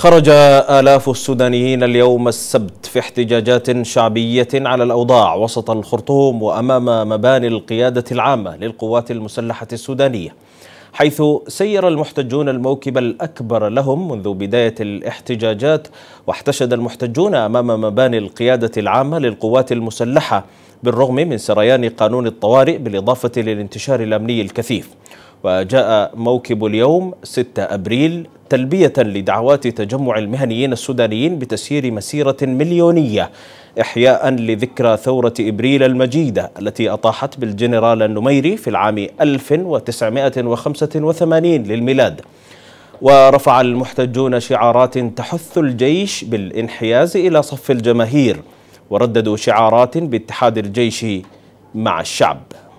خرج آلاف السودانيين اليوم السبت في احتجاجات شعبية على الأوضاع وسط الخرطوم وأمام مباني القيادة العامة للقوات المسلحة السودانية حيث سير المحتجون الموكب الأكبر لهم منذ بداية الاحتجاجات واحتشد المحتجون أمام مباني القيادة العامة للقوات المسلحة بالرغم من سريان قانون الطوارئ بالإضافة للانتشار الأمني الكثيف وجاء موكب اليوم 6 أبريل تلبية لدعوات تجمع المهنيين السودانيين بتسيير مسيرة مليونية إحياء لذكرى ثورة إبريل المجيدة التي أطاحت بالجنرال النميري في العام 1985 للميلاد ورفع المحتجون شعارات تحث الجيش بالانحياز إلى صف الجماهير ورددوا شعارات باتحاد الجيش مع الشعب